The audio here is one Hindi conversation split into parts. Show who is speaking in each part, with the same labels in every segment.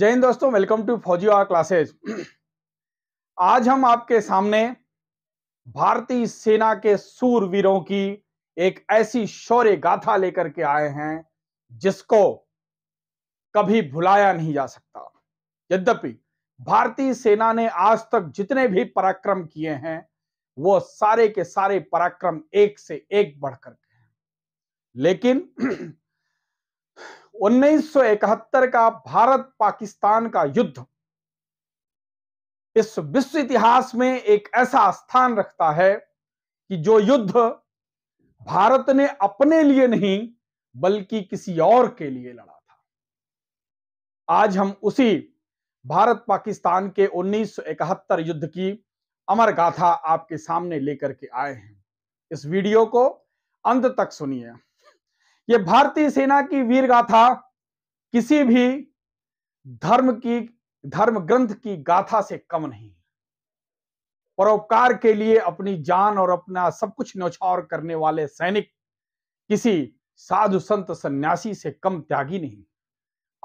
Speaker 1: जय हिंद दोस्तों वेलकम टू फौजी आर क्लासेज आज हम आपके सामने भारतीय सेना के सूरवीरों की एक ऐसी शौर्य गाथा लेकर के आए हैं जिसको कभी भुलाया नहीं जा सकता यद्यपि भारतीय सेना ने आज तक जितने भी पराक्रम किए हैं वो सारे के सारे पराक्रम एक से एक बढ़कर के हैं लेकिन 1971 का भारत पाकिस्तान का युद्ध इस विश्व इतिहास में एक ऐसा स्थान रखता है कि जो युद्ध भारत ने अपने लिए नहीं बल्कि किसी और के लिए लड़ा था आज हम उसी भारत पाकिस्तान के 1971 युद्ध की अमर गाथा आपके सामने लेकर के आए हैं इस वीडियो को अंत तक सुनिए ये भारतीय सेना की वीर गाथा किसी भी धर्म की धर्म ग्रंथ की गाथा से कम नहीं है परोपकार के लिए अपनी जान और अपना सब कुछ नौछावर करने वाले सैनिक किसी साधु संत सन्यासी से कम त्यागी नहीं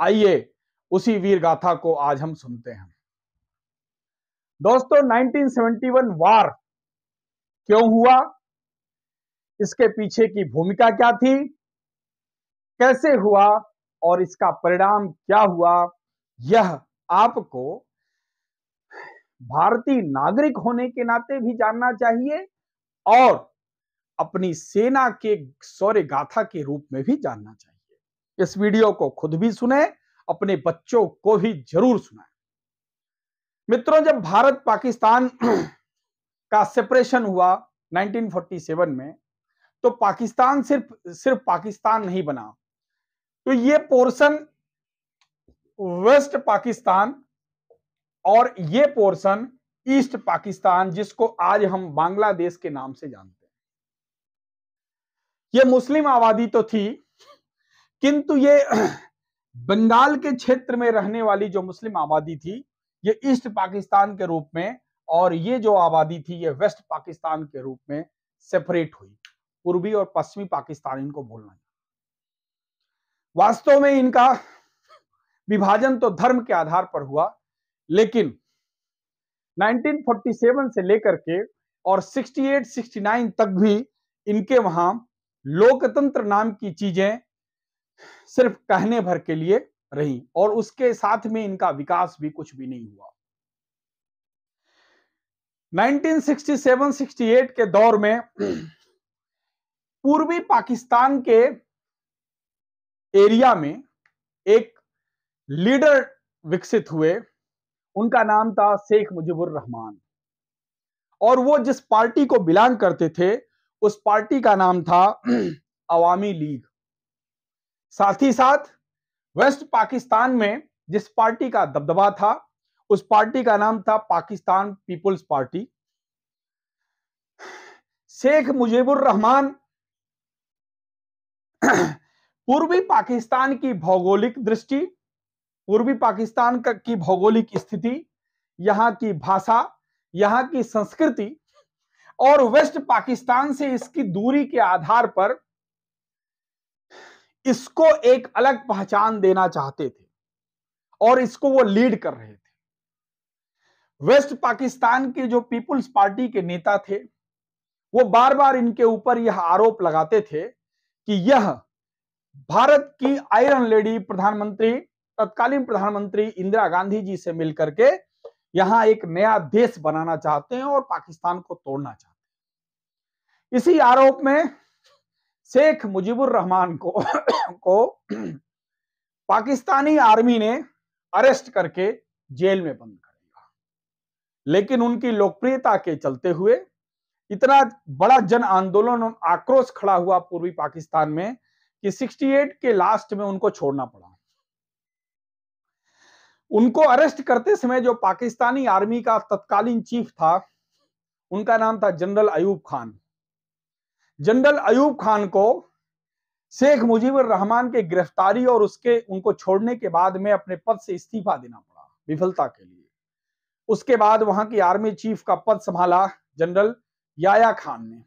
Speaker 1: आइए उसी वीर गाथा को आज हम सुनते हैं दोस्तों 1971 वार क्यों हुआ इसके पीछे की भूमिका क्या थी कैसे हुआ और इसका परिणाम क्या हुआ यह आपको भारतीय नागरिक होने के नाते भी जानना चाहिए और अपनी सेना के सौर्य गाथा के रूप में भी जानना चाहिए इस वीडियो को खुद भी सुने अपने बच्चों को भी जरूर सुनाए मित्रों जब भारत पाकिस्तान का सेपरेशन हुआ 1947 में तो पाकिस्तान सिर्फ सिर्फ पाकिस्तान नहीं बना तो ये पोर्शन वेस्ट पाकिस्तान और ये पोर्शन ईस्ट पाकिस्तान जिसको आज हम बांग्लादेश के नाम से जानते हैं ये मुस्लिम आबादी तो थी किंतु ये बंगाल के क्षेत्र में रहने वाली जो मुस्लिम आबादी थी ये ईस्ट पाकिस्तान के रूप में और ये जो आबादी थी ये वेस्ट पाकिस्तान के रूप में सेपरेट हुई पूर्वी और पश्चिमी पाकिस्तान इनको बोलना वास्तव में इनका विभाजन तो धर्म के आधार पर हुआ लेकिन 1947 से लेकर के और 68 69 तक भी इनके वहां लोकतंत्र नाम की चीजें सिर्फ कहने भर के लिए रही और उसके साथ में इनका विकास भी कुछ भी नहीं हुआ 1967-68 के दौर में पूर्वी पाकिस्तान के एरिया में एक लीडर विकसित हुए उनका नाम था शेख मुजीबुर रहमान और वो जिस पार्टी को बिलोंग करते थे उस पार्टी का नाम था अवामी लीग साथ ही साथ वेस्ट पाकिस्तान में जिस पार्टी का दबदबा था उस पार्टी का नाम था पाकिस्तान पीपुल्स पार्टी शेख मुजीबुर रहमान पूर्वी पाकिस्तान की भौगोलिक दृष्टि पूर्वी पाकिस्तान की भौगोलिक स्थिति यहां की भाषा यहां की संस्कृति और वेस्ट पाकिस्तान से इसकी दूरी के आधार पर इसको एक अलग पहचान देना चाहते थे और इसको वो लीड कर रहे थे वेस्ट पाकिस्तान के जो पीपुल्स पार्टी के नेता थे वो बार बार इनके ऊपर यह आरोप लगाते थे कि यह भारत की आयरन लेडी प्रधानमंत्री तत्कालीन प्रधानमंत्री इंदिरा गांधी जी से मिलकर के यहां एक नया देश बनाना चाहते हैं और पाकिस्तान को तोड़ना चाहते हैं इसी आरोप में शेख मुजीबुर रहमान को को पाकिस्तानी आर्मी ने अरेस्ट करके जेल में बंद कर दिया लेकिन उनकी लोकप्रियता के चलते हुए इतना बड़ा जन आंदोलन और आक्रोश खड़ा हुआ पूर्वी पाकिस्तान में कि 68 के लास्ट में उनको छोड़ना पड़ा उनको अरेस्ट करते समय जो पाकिस्तानी आर्मी का तत्कालीन चीफ था उनका नाम था जनरल अयूब खान जनरल अयूब खान को शेख मुजीबुर रहमान के गिरफ्तारी और उसके उनको छोड़ने के बाद में अपने पद से इस्तीफा देना पड़ा विफलता के लिए उसके बाद वहां की आर्मी चीफ का पद संभाला जनरल याया खान ने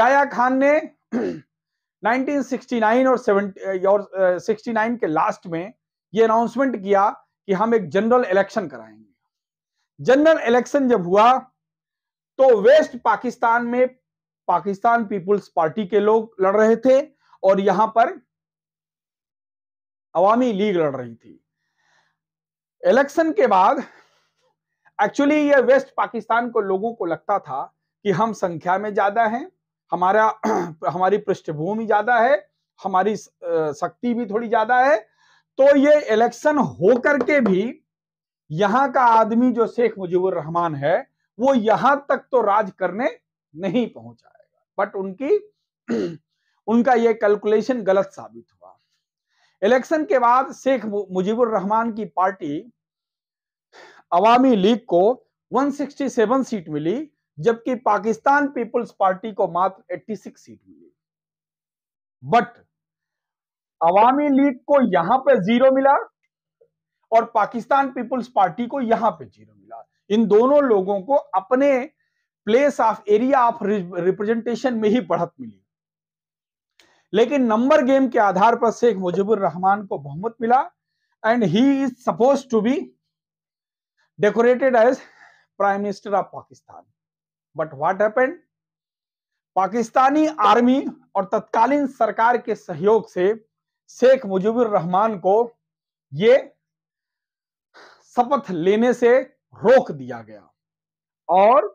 Speaker 1: याया खान ने 1969 और 70 और 69 के लास्ट में ये अनाउंसमेंट किया कि हम एक जनरल इलेक्शन कराएंगे जनरल इलेक्शन जब हुआ तो वेस्ट पाकिस्तान में पाकिस्तान पीपुल्स पार्टी के लोग लड़ रहे थे और यहां पर अवामी लीग लड़ रही थी इलेक्शन के बाद एक्चुअली ये वेस्ट पाकिस्तान को लोगों को लगता था कि हम संख्या में ज्यादा हैं हमारा हमारी पृष्ठभूमि ज्यादा है हमारी शक्ति भी थोड़ी ज्यादा है तो ये इलेक्शन हो करके भी यहां का आदमी जो शेख मुजीबुर रहमान है वो यहां तक तो राज करने नहीं पहुंचाएगा बट उनकी उनका ये कैलकुलेशन गलत साबित हुआ इलेक्शन के बाद शेख मुजीबुर रहमान की पार्टी अवामी लीग को 167 सीट मिली जबकि पाकिस्तान पीपुल्स पार्टी को मात्र 86 सीट मिली बट अवामी लीग को यहां पे जीरो मिला और पाकिस्तान पीपुल्स पार्टी को यहां पे जीरो मिला इन दोनों लोगों को अपने place of area of representation में ही बढ़त मिली लेकिन नंबर गेम के आधार पर शेख मुजीबुर रहमान को बहुमत मिला and he is suppose to be decorated as prime minister of Pakistan but what happened Pakistani army और तत्कालीन सरकार के सहयोग से शेख मुजीबुर रहमान को ये शपथ लेने से रोक दिया गया और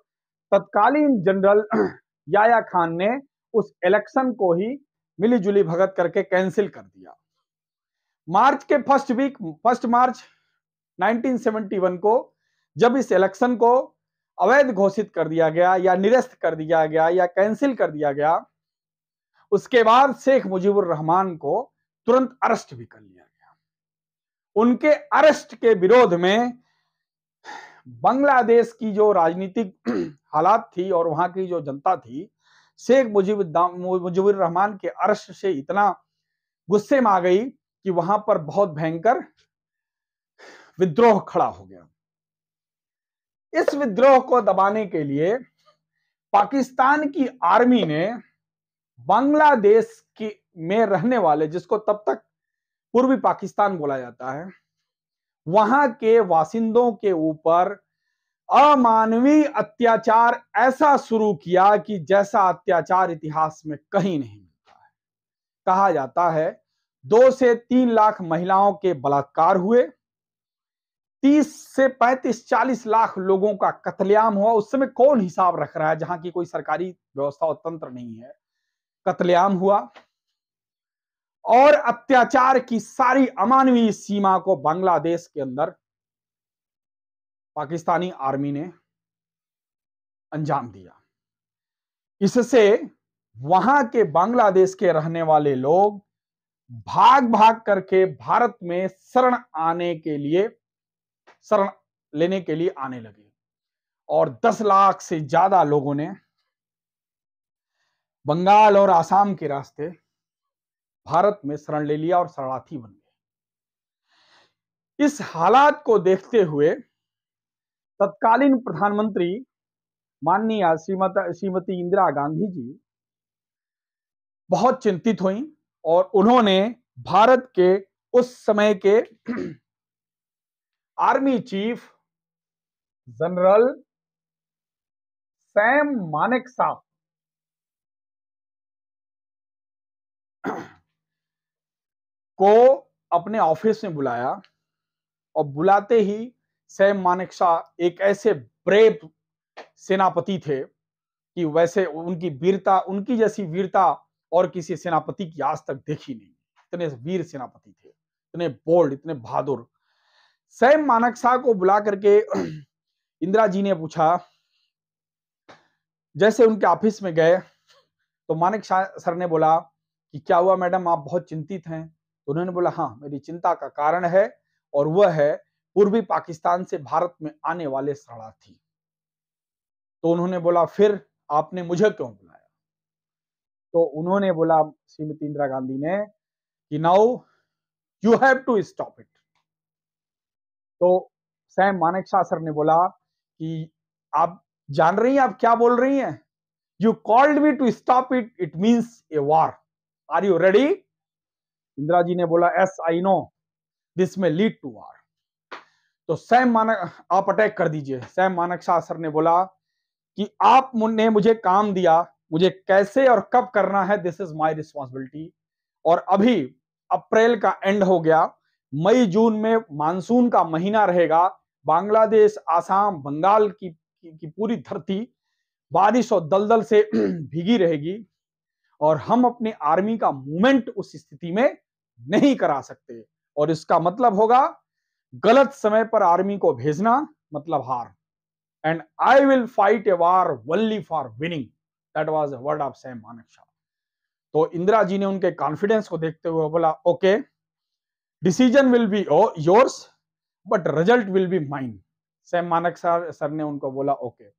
Speaker 1: तत्कालीन जनरल याया खान ने उस इलेक्शन को ही मिलीजुली भगत करके कैंसिल कर दिया मार्च के फर्स्ट वीक फर्स्ट मार्च 1971 को जब इस इलेक्शन को अवैध घोषित कर दिया गया या निरस्त कर दिया गया या कैंसिल कर दिया गया उसके बाद शेख मुजीबुर रहमान को तुरंत अरेस्ट भी कर लिया गया उनके अरेस्ट के विरोध में बांग्लादेश की जो राजनीतिक हालात थी और वहां की जो जनता थी शेख मुजीब मुजीबुर रहमान के अरेस्ट से इतना गुस्से में आ गई कि वहां पर बहुत भयंकर विद्रोह खड़ा हो गया इस विद्रोह को दबाने के लिए पाकिस्तान की आर्मी ने बांग्लादेश की में रहने वाले जिसको तब तक पूर्वी पाकिस्तान बोला जाता है वहां के वासिंदों के ऊपर अमानवीय अत्याचार ऐसा शुरू किया कि जैसा अत्याचार इतिहास में कहीं नहीं मिलता है कहा जाता है दो से तीन लाख महिलाओं के बलात्कार हुए तीस से पैंतीस चालीस लाख लोगों का कतलेआम हुआ उस समय कौन हिसाब रख रहा है जहां की कोई सरकारी व्यवस्था और तंत्र नहीं है कतलेआम हुआ और अत्याचार की सारी अमानवीय सीमा को बांग्लादेश के अंदर पाकिस्तानी आर्मी ने अंजाम दिया इससे वहां के बांग्लादेश के रहने वाले लोग भाग भाग करके भारत में शरण आने के लिए शरण लेने के लिए आने लगे और 10 लाख से ज्यादा लोगों ने बंगाल और आसाम के रास्ते भारत में शरण ले लिया और शरणार्थी बन गए इस हालात को देखते हुए तत्कालीन प्रधानमंत्री माननीय श्रीमता श्रीमती इंदिरा गांधी जी बहुत चिंतित हुई और उन्होंने भारत के उस समय के army chief general Sam Manek साहब को अपने ऑफिस में बुलाया और बुलाते ही सैम मानेक शाह एक ऐसे ब्रेव सेनापति थे कि वैसे उनकी वीरता उनकी जैसी वीरता और किसी सेनापति की आज तक देखी नहीं इतने वीर सेनापति थे इतने बोल्ड इतने बहादुर मानक शाह को बुला करके इंदिरा जी ने पूछा जैसे उनके ऑफिस में गए तो शाह सर ने बोला कि क्या हुआ मैडम आप बहुत चिंतित हैं तो उन्होंने बोला हाँ मेरी चिंता का कारण है और वह है पूर्वी पाकिस्तान से भारत में आने वाले शरणार्थी तो उन्होंने बोला फिर आपने मुझे क्यों बुलाया तो उन्होंने बोला श्रीमती इंदिरा गांधी ने कि now you have to stop it तो सैम मानक सर ने बोला कि आप जान रही हैं आप क्या बोल रही हैं you called me to stop it it means a war are you ready Indira ji ने बोला yes I know this may lead to war तो सैम मानक आप अटैक कर दीजिए सैम मानक सर ने बोला कि आप ने मुझे काम दिया मुझे कैसे और कब करना है दिस इज माई रिस्पॉन्सिबिलिटी और अभी अप्रैल का एंड हो गया मई जून में मानसून का महीना रहेगा बांग्लादेश आसाम बंगाल की, की, की पूरी धरती बारिश और दलदल से भीगी रहेगी और हम अपने आर्मी का मूवमेंट उस स्थिति में नहीं करा सकते और इसका मतलब होगा गलत समय पर आर्मी को भेजना मतलब हार and I will fight a war only for winning that was word of Sam Manekshaw तो इंदिरा जी ने उनके कॉन्फिडेंस को देखते हुए बोला okay okay, decision will be ओ yours but result will be mine Sam Manek sir sir ने उनको बोला ओके okay.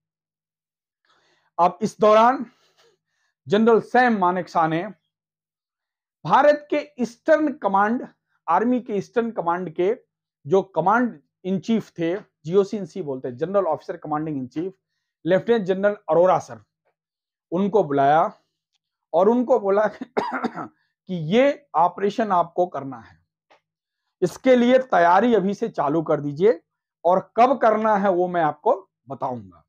Speaker 1: अब इस दौरान जनरल सैम मानक शाह ने भारत के ईस्टर्न कमांड आर्मी के ईस्टर्न कमांड के जो कमांड इन चीफ थे जीओसी इन सी बोलते general officer commanding in chief lieutenant general Arora sir उनको बुलाया और उनको बोला कि ये ऑपरेशन आपको करना है इसके लिए तैयारी अभी से चालू कर दीजिए और कब करना है वो मैं आपको बताऊंगा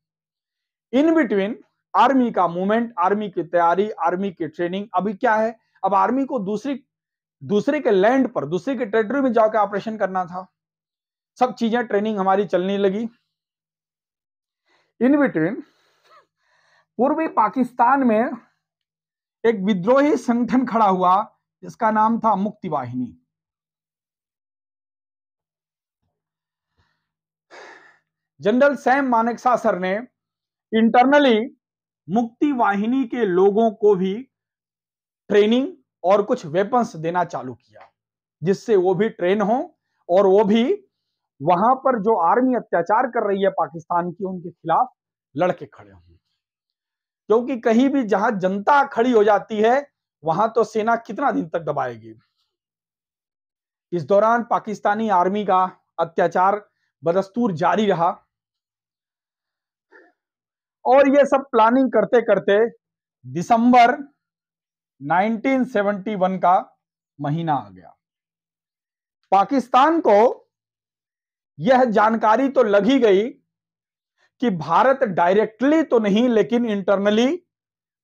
Speaker 1: इन बिटवीन आर्मी का मूवमेंट आर्मी की तैयारी आर्मी की ट्रेनिंग अभी क्या है अब आर्मी को दूसरी दूसरे के लैंड पर दूसरे के टेरिटरी में जाकर ऑपरेशन करना था सब चीजें ट्रेनिंग हमारी चलने लगी इन बिटवीन पूर्वी पाकिस्तान में एक विद्रोही संगठन खड़ा हुआ जिसका नाम था मुक्ति वाहिनी जनरल सैम मानेकसा सर ने इंटरनली मुक्ति वाहिनी के लोगों को भी ट्रेनिंग और कुछ वेपन्स देना चालू किया जिससे वो भी ट्रेन हो और वो भी वहां पर जो आर्मी अत्याचार कर रही है पाकिस्तान की उनके खिलाफ लड़के खड़े हों क्योंकि कहीं भी जहां जनता खड़ी हो जाती है वहां तो सेना कितना दिन तक दबाएगी इस दौरान पाकिस्तानी आर्मी का अत्याचार बदस्तूर जारी रहा और ये सब प्लानिंग करते करते दिसंबर 1971 का महीना आ गया पाकिस्तान को यह जानकारी तो लगी गई कि भारत डायरेक्टली तो नहीं लेकिन इंटरनली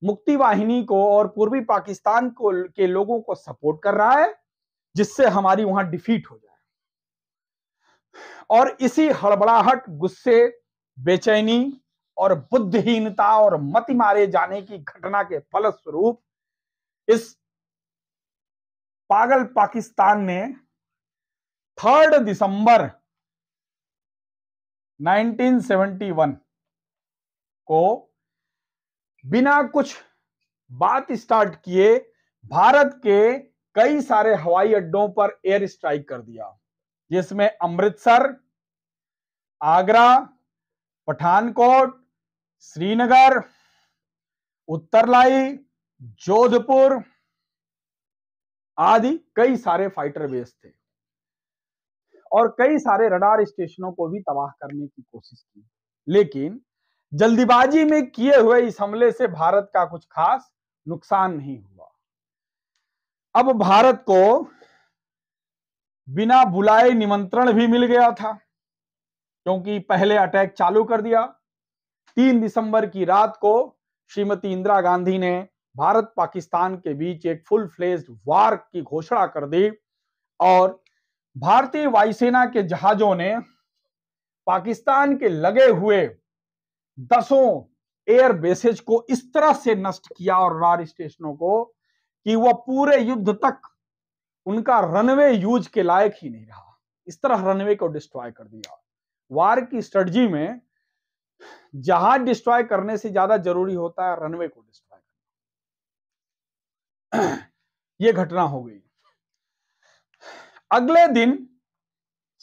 Speaker 1: मुक्ति वाहिनी को और पूर्वी पाकिस्तान को के लोगों को सपोर्ट कर रहा है जिससे हमारी वहां डिफीट हो जाए और इसी हड़बड़ाहट गुस्से बेचैनी और बुद्धहीनता और मति मारे जाने की घटना के फलस्वरूप इस पागल पाकिस्तान ने थर्ड दिसंबर 1971 को बिना कुछ बात स्टार्ट किए भारत के कई सारे हवाई अड्डों पर एयर स्ट्राइक कर दिया जिसमें अमृतसर आगरा पठानकोट श्रीनगर उत्तरलाई जोधपुर आदि कई सारे फाइटर बेस थे और कई सारे रडार स्टेशनों को भी तबाह करने की कोशिश की लेकिन जल्दीबाजी में किए हुए इस हमले से भारत का कुछ खास नुकसान नहीं हुआ अब भारत को बिना बुलाए निमंत्रण भी मिल गया था क्योंकि पहले अटैक चालू कर दिया तीन दिसंबर की रात को श्रीमती इंदिरा गांधी ने भारत पाकिस्तान के बीच एक फुल फ्लेज वार की घोषणा कर दी और भारतीय वायुसेना के जहाजों ने पाकिस्तान के लगे हुए दसों एयर बेसेज को इस तरह से नष्ट किया और रार स्टेशनों को कि वह पूरे युद्ध तक उनका रनवे यूज के लायक ही नहीं रहा इस तरह रनवे को डिस्ट्रॉय कर दिया वार की स्ट्रेटजी में जहाज डिस्ट्रॉय करने से ज्यादा जरूरी होता है रनवे को डिस्ट्रॉय करना यह घटना हो गई अगले दिन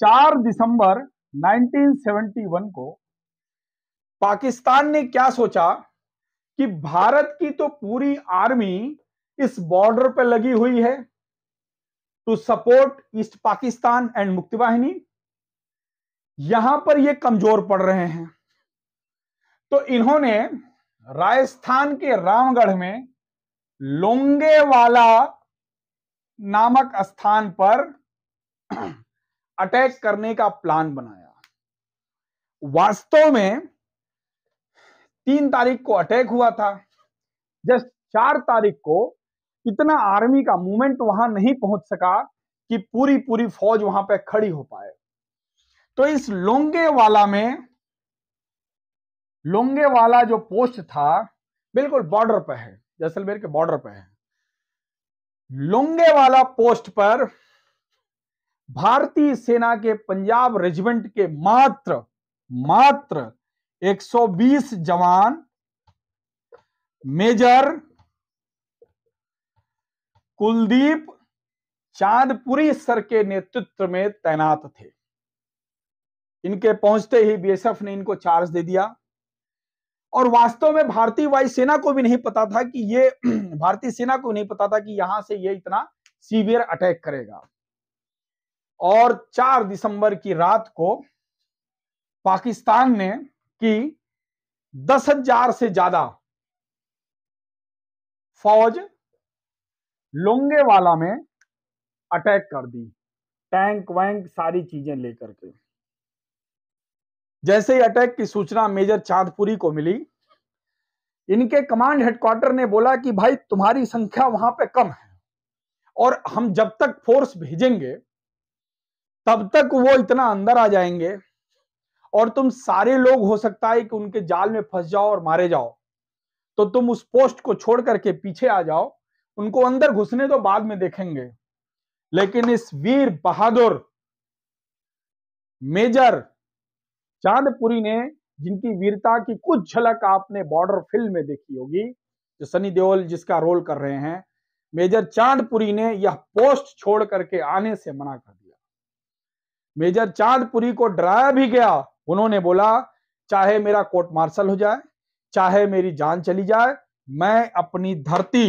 Speaker 1: 4 दिसंबर 1971 को पाकिस्तान ने क्या सोचा कि भारत की तो पूरी आर्मी इस बॉर्डर पर लगी हुई है to support east Pakistan and Mukti Bahini यहां पर ये कमजोर पड़ रहे हैं तो इन्होंने राजस्थान के रामगढ़ में लोंगेवाला नामक स्थान पर अटैक करने का प्लान बनाया वास्तव में तीन तारीख को अटैक हुआ था जस्ट चार तारीख को इतना आर्मी का मूवमेंट वहां नहीं पहुंच सका कि पूरी पूरी फौज वहां पर खड़ी हो पाए तो इस लोंगे वाला में लोंगे वाला जो पोस्ट था बिल्कुल बॉर्डर पर है जैसलमेर के बॉर्डर पर है लोंगे वाला पोस्ट पर भारतीय सेना के पंजाब रेजिमेंट के मात्र मात्र 120 जवान मेजर कुलदीप चांदपुरी सर के नेतृत्व में तैनात थे इनके पहुंचते ही बीएसएफ ने इनको चार्ज दे दिया और वास्तव में भारतीय वायुसेना को भी नहीं पता था कि ये भारतीय सेना को नहीं पता था कि यहां से ये इतना सीवियर अटैक करेगा और 4 दिसंबर की रात को पाकिस्तान ने की दस हजार से ज्यादा फौज लोंगेवाला में अटैक कर दी टैंक वैंक सारी चीजें लेकर के जैसे ही अटैक की सूचना मेजर चांदपुरी को मिली इनके कमांड हेडक्वार्टर ने बोला कि भाई तुम्हारी संख्या वहां पे कम है और हम जब तक फोर्स भेजेंगे तब तक वो इतना अंदर आ जाएंगे और तुम सारे लोग हो सकता है कि उनके जाल में फंस जाओ और मारे जाओ तो तुम उस पोस्ट को छोड़ करके पीछे आ जाओ उनको अंदर घुसने तो बाद में देखेंगे लेकिन इस वीर बहादुर मेजर चांदपुरी ने जिनकी वीरता की कुछ झलक आपने बॉर्डर फिल्म में देखी होगी जो सनी देओल जिसका रोल कर रहे हैं मेजर चांदपुरी ने यह पोस्ट छोड़ करके आने से मना कर दिया मेजर चांदपुरी को डराया भी गया उन्होंने बोला चाहे मेरा कोर्ट मार्शल हो जाए चाहे मेरी जान चली जाए मैं अपनी धरती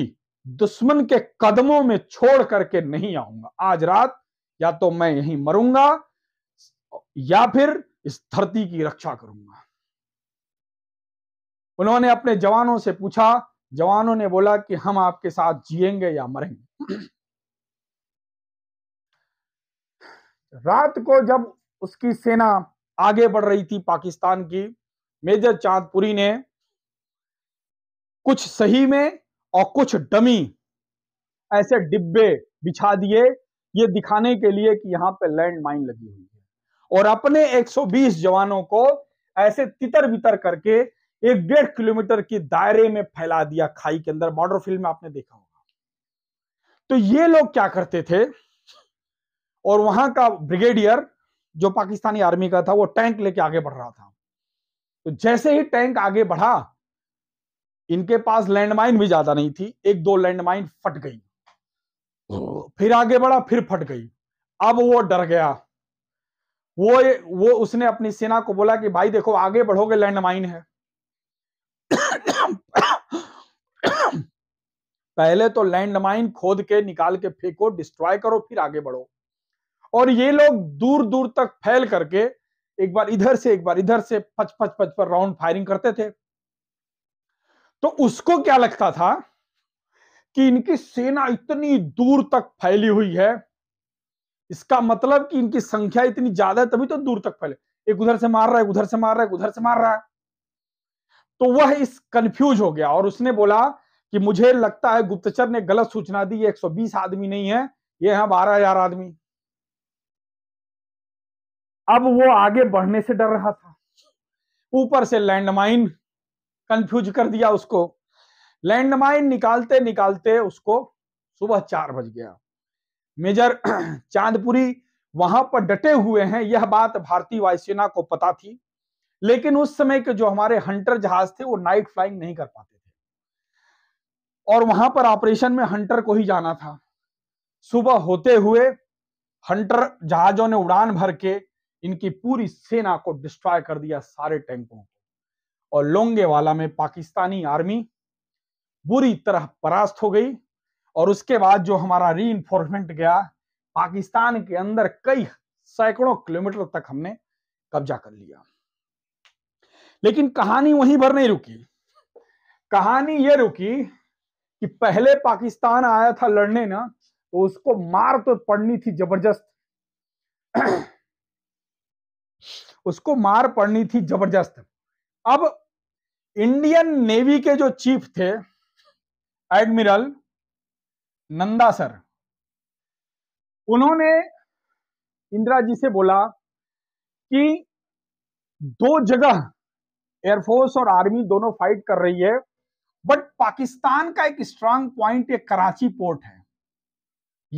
Speaker 1: दुश्मन के कदमों में छोड़ करके नहीं आऊंगा आज रात या तो मैं यहीं मरूंगा या फिर इस धरती की रक्षा करूंगा उन्होंने अपने जवानों से पूछा जवानों ने बोला कि हम आपके साथ जिएंगे या मरेंगे रात को जब उसकी सेना आगे बढ़ रही थी पाकिस्तान की मेजर चांदपुरी ने कुछ सही में और कुछ डमी ऐसे डिब्बे बिछा दिए ये दिखाने के लिए कि यहां पे लैंड माइन लगी हुई और अपने 120 जवानों को ऐसे तितर बितर करके एक डेढ़ किलोमीटर के दायरे में फैला दिया खाई के अंदर बॉर्डर फील्ड में आपने देखा होगा तो ये लोग क्या करते थे और वहां का ब्रिगेडियर जो पाकिस्तानी आर्मी का था वो टैंक लेके आगे बढ़ रहा था तो जैसे ही टैंक आगे बढ़ा इनके पास लैंडमाइन भी ज्यादा नहीं थी एक दो लैंडमाइन फट गई फिर आगे बढ़ा फिर फट गई अब वो डर गया वो वो उसने अपनी सेना को बोला कि भाई देखो आगे बढ़ोगे लैंडमाइन है पहले तो लैंडमाइन खोद के निकाल के फेंको डिस्ट्रॉय करो फिर आगे बढ़ो और ये लोग दूर दूर तक फैल करके एक बार इधर से एक बार इधर से पच पच पच पर राउंड फायरिंग करते थे तो उसको क्या लगता था कि इनकी सेना इतनी दूर तक फैली हुई है इसका मतलब कि इनकी संख्या इतनी ज्यादा है तभी तो दूर तक फैले एक उधर से मार रहा है उधर से मार रहा है उधर से मार रहा है तो वह इस कंफ्यूज हो गया और उसने बोला कि मुझे लगता है गुप्तचर ने गलत सूचना दी ये 120 आदमी नहीं है ये है बारह हजार आदमी अब वो आगे बढ़ने से डर रहा था ऊपर से लैंडमाइन कंफ्यूज कर दिया उसको लैंडमाइन निकालते निकालते उसको सुबह चार बज गया मेजर चांदपुरी वहां पर डटे हुए हैं यह बात भारतीय वायुसेना को पता थी लेकिन उस समय के जो हमारे हंटर जहाज थे वो नाइट फ्लाइंग नहीं कर पाते थे और वहां पर ऑपरेशन में हंटर को ही जाना था सुबह होते हुए हंटर जहाजों ने उड़ान भर के इनकी पूरी सेना को डिस्ट्रॉय कर दिया सारे टैंकों को और लोंगेवाला में पाकिस्तानी आर्मी बुरी तरह परास्त हो गई और उसके बाद जो हमारा री गया पाकिस्तान के अंदर कई सैकड़ों किलोमीटर तक हमने कब्जा कर लिया लेकिन कहानी वहीं भर नहीं रुकी कहानी यह रुकी कि पहले पाकिस्तान आया था लड़ने ना तो उसको मार तो पड़नी थी जबरदस्त उसको मार पड़नी थी जबरदस्त अब इंडियन नेवी के जो चीफ थे एडमिरल नंदा सर उन्होंने इंदिरा जी से बोला कि दो जगह एयरफोर्स और आर्मी दोनों फाइट कर रही है बट पाकिस्तान का एक स्ट्रांग पॉइंट एक कराची पोर्ट है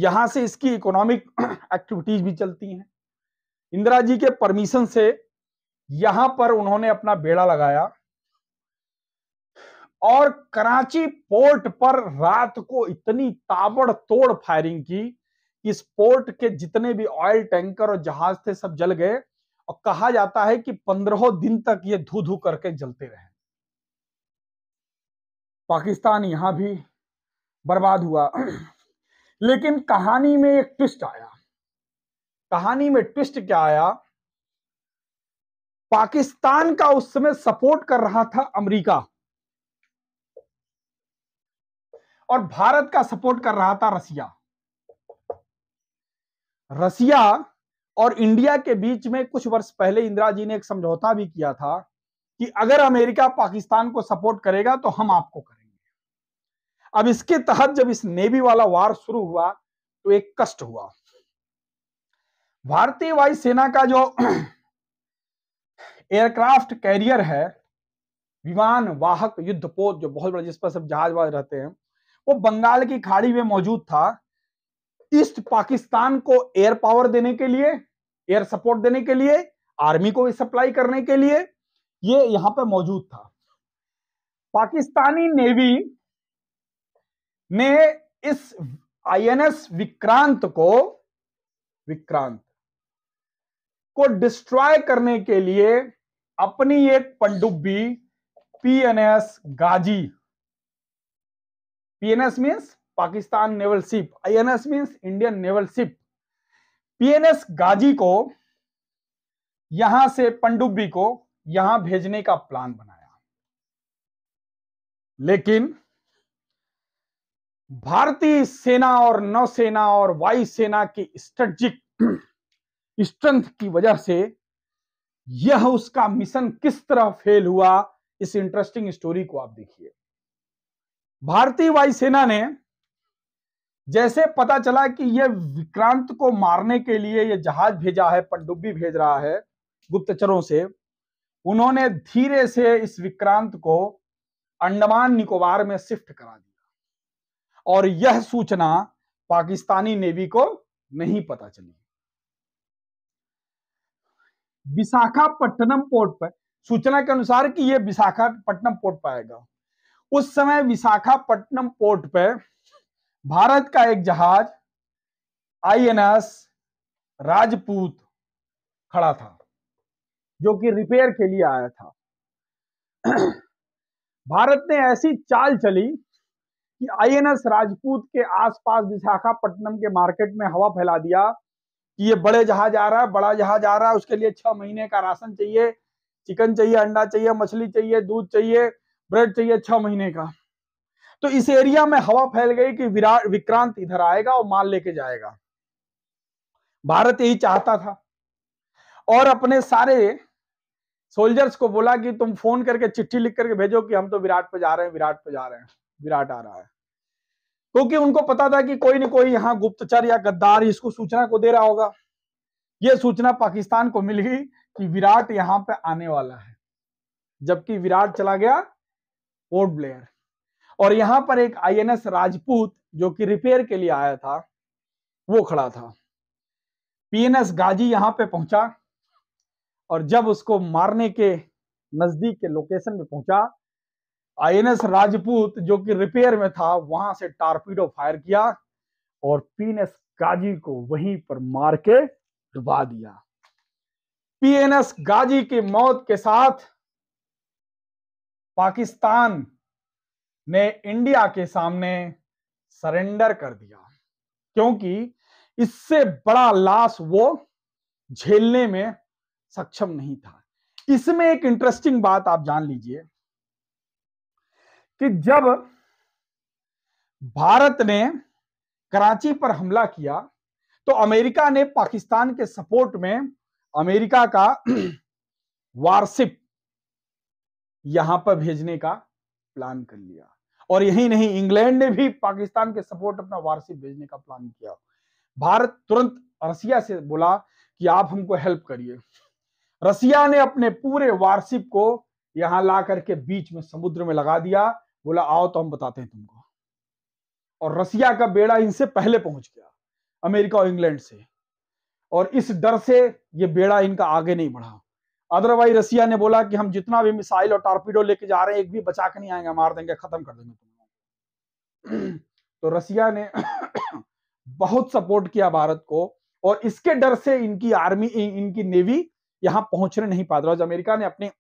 Speaker 1: यहां से इसकी इकोनॉमिक एक्टिविटीज भी चलती हैं इंदिरा जी के परमिशन से यहां पर उन्होंने अपना बेड़ा लगाया और कराची पोर्ट पर रात को इतनी ताबड़तोड़ फायरिंग की इस पोर्ट के जितने भी ऑयल टैंकर और जहाज थे सब जल गए और कहा जाता है कि पंद्रहों दिन तक ये धू धू करके जलते रहे पाकिस्तान यहां भी बर्बाद हुआ लेकिन कहानी में एक ट्विस्ट आया कहानी में ट्विस्ट क्या आया पाकिस्तान का उस समय सपोर्ट कर रहा था अमेरिका और भारत का सपोर्ट कर रहा था रसिया रसिया और इंडिया के बीच में कुछ वर्ष पहले इंदिरा जी ने एक समझौता भी किया था कि अगर अमेरिका पाकिस्तान को सपोर्ट करेगा तो हम आपको करेंगे अब इसके तहत जब इस नेवी वाला वार शुरू हुआ तो एक कष्ट हुआ भारतीय वायुसेना का जो एयरक्राफ्ट कैरियर है विमान वाहक युद्धपोत जो बहुत बड़ा जिस पर सब जहाज वहाज रहते हैं वो बंगाल की खाड़ी में मौजूद था ईस्ट पाकिस्तान को एयर पावर देने के लिए एयर सपोर्ट देने के लिए आर्मी को सप्लाई करने के लिए ये यहां पर मौजूद था पाकिस्तानी नेवी ने इस आईएनएस विक्रांत को विक्रांत को डिस्ट्रॉय करने के लिए अपनी एक पनडुब्बी PNS Ghazi PNS means Pakistan naval ship INS means Indian naval ship PNS Ghazi को यहां से पंडुब्बी को यहां भेजने का प्लान बनाया लेकिन भारतीय सेना और नौसेना और वायुसेना की स्ट्रेटजिक स्ट्रेंथ की वजह से यह उसका मिशन किस तरह फेल हुआ इस इंटरेस्टिंग स्टोरी को आप देखिए भारतीय वायुसेना ने जैसे पता चला कि यह विक्रांत को मारने के लिए यह जहाज भेजा है पंडुबी भेज रहा है गुप्तचरों से उन्होंने धीरे से इस विक्रांत को अंडमान निकोबार में शिफ्ट करा दिया और यह सूचना पाकिस्तानी नेवी को नहीं पता चली विशाखापट्टनम पोर्ट पर सूचना के अनुसार कि यह विशाखापट्टनम पोर्ट पर आएगा उस समय विशाखापट्टनम पोर्ट पर भारत का एक जहाज आईएनएस राजपूत खड़ा था जो कि रिपेयर के लिए आया था भारत ने ऐसी चाल चली कि आईएनएस राजपूत के आसपास विशाखापट्टनम के मार्केट में हवा फैला दिया कि ये बड़े जहाज आ रहा है बड़ा जहाज आ रहा है उसके लिए छह महीने का राशन चाहिए चिकन चाहिए अंडा चाहिए मछली चाहिए दूध चाहिए ब्रेड चाहिए छह महीने का तो इस एरिया में हवा फैल गई कि विराट विक्रांत इधर आएगा और माल लेके जाएगा भारत यही चाहता था और अपने सारे सोल्जर्स को बोला कि तुम फोन करके चिट्ठी लिख करके भेजो कि हम तो विराट पे जा रहे हैं विराट पे जा रहे हैं विराट आ रहा है क्योंकि उनको पता था कि कोई ना कोई यहाँ गुप्तचर या गद्दार इसको सूचना को दे रहा होगा यह सूचना पाकिस्तान को मिल गई कि विराट यहां पे आने वाला है जबकि विराट चला गया पोर्ट ब्लेयर और यहां पर एक आईएनएस राजपूत जो कि रिपेयर के लिए आया था वो खड़ा था पीएनएस गाजी यहां पे पहुंचा और जब उसको मारने के नजदीक के लोकेशन में पहुंचा आईएनएस राजपूत जो कि रिपेयर में था वहां से टारपीडो फायर किया और पीएनएस गाजी को वहीं पर मार के डुबा दिया पीएनएस गाजी की मौत के साथ पाकिस्तान ने इंडिया के सामने सरेंडर कर दिया क्योंकि इससे बड़ा लाश वो झेलने में सक्षम नहीं था इसमें एक इंटरेस्टिंग बात आप जान लीजिए कि जब भारत ने कराची पर हमला किया तो अमेरिका ने पाकिस्तान के सपोर्ट में अमेरिका का वारशिप यहां पर भेजने का प्लान कर लिया और यही नहीं इंग्लैंड ने भी पाकिस्तान के सपोर्ट अपना वारसी भेजने का प्लान किया भारत तुरंत रसिया से बोला कि आप हमको हेल्प करिए रसिया ने अपने पूरे वारसिप को यहां ला करके बीच में समुद्र में लगा दिया बोला आओ तो हम बताते हैं तुमको और रसिया का बेड़ा इनसे पहले पहुंच गया अमेरिका और इंग्लैंड से और इस डर से ये बेड़ा इनका आगे नहीं बढ़ा अदरवाइज रसिया ने बोला कि हम जितना भी मिसाइल और टॉर्पीडो लेके जा रहे हैं एक भी बचा के नहीं आएंगे मार देंगे खत्म कर देंगे तो रसिया ने बहुत सपोर्ट किया भारत को और इसके डर से इनकी आर्मी इनकी नेवी यहां पहुंचने नहीं पा रहा अमेरिका ने अपने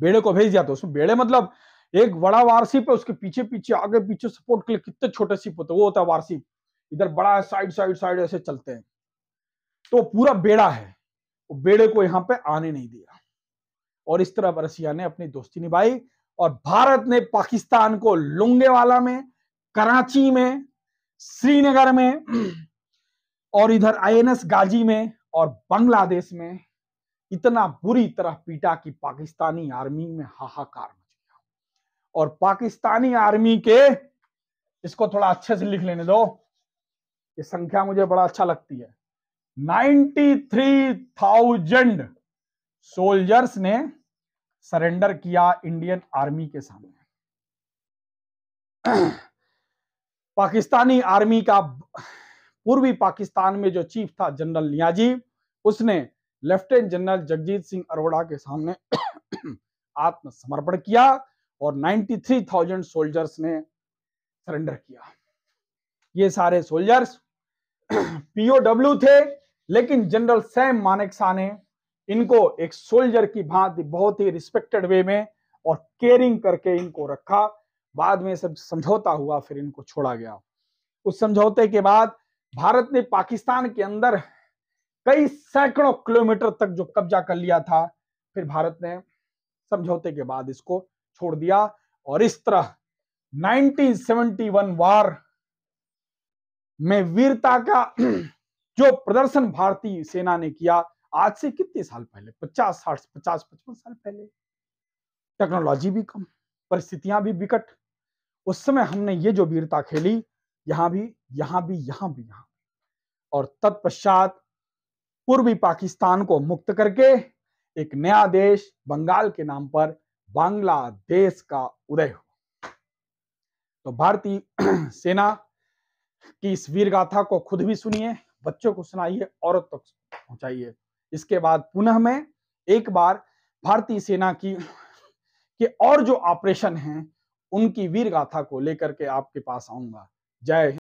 Speaker 1: बेड़े को भेज दिया तो उसमें बेड़े मतलब एक बड़ा वारसिप है उसके पीछे पीछे आगे पीछे सपोर्ट के लिए कितने छोटे सिप होते वो होता है वारसिप इधर बड़ा साइड साइड साइड ऐसे चलते हैं तो पूरा बेड़ा है बेड़े को यहां पे आने नहीं दिया और इस तरह रसिया ने अपनी दोस्ती निभाई और भारत ने पाकिस्तान को लोंगेवाला में कराची में श्रीनगर में और इधर आईएनएस गाजी में और बांग्लादेश में इतना बुरी तरह पीटा कि पाकिस्तानी आर्मी में हाहाकार मच गया और पाकिस्तानी आर्मी के इसको थोड़ा अच्छे से लिख लेने दो ये संख्या मुझे बड़ा अच्छा लगती है 93,000 सोल्जर्स ने सरेंडर किया इंडियन आर्मी के सामने पाकिस्तानी आर्मी का पूर्वी पाकिस्तान में जो चीफ था जनरल नियाजी उसने लेफ्टिनेंट जनरल जगजीत सिंह अरोड़ा के सामने आत्मसमर्पण किया और 93,000 सोल्जर्स ने सरेंडर किया ये सारे सोल्जर्स पीओडब्ल्यू थे लेकिन जनरल सैम मानेकसा ने इनको एक सोल्जर की भांति बहुत ही रिस्पेक्टेड वे में और केयरिंग करके इनको रखा बाद में सब समझौता हुआ फिर इनको छोड़ा गया उस समझौते के बाद भारत ने पाकिस्तान के अंदर कई सैकड़ों किलोमीटर तक जो कब्जा कर लिया था फिर भारत ने समझौते के बाद इसको छोड़ दिया और इस तरह 1971 वार में वीरता का जो प्रदर्शन भारतीय सेना ने किया आज से कितने साल पहले पचास साठ पचास पचपन साल पहले टेक्नोलॉजी भी कम परिस्थितियां भी विकट उस समय हमने ये जो वीरता खेली यहां भी यहां भी यहां भी यहां और तत्पश्चात पूर्वी पाकिस्तान को मुक्त करके एक नया देश बंगाल के नाम पर बांग्लादेश का उदय हो तो भारतीय सेना की इस वीर गाथा को खुद भी सुनिए बच्चों को सुनाइए औरत तक पहुंचाइए इसके बाद पुनः में एक बार भारतीय सेना की के और जो ऑपरेशन हैं उनकी वीर गाथा को लेकर के आपके पास आऊंगा जय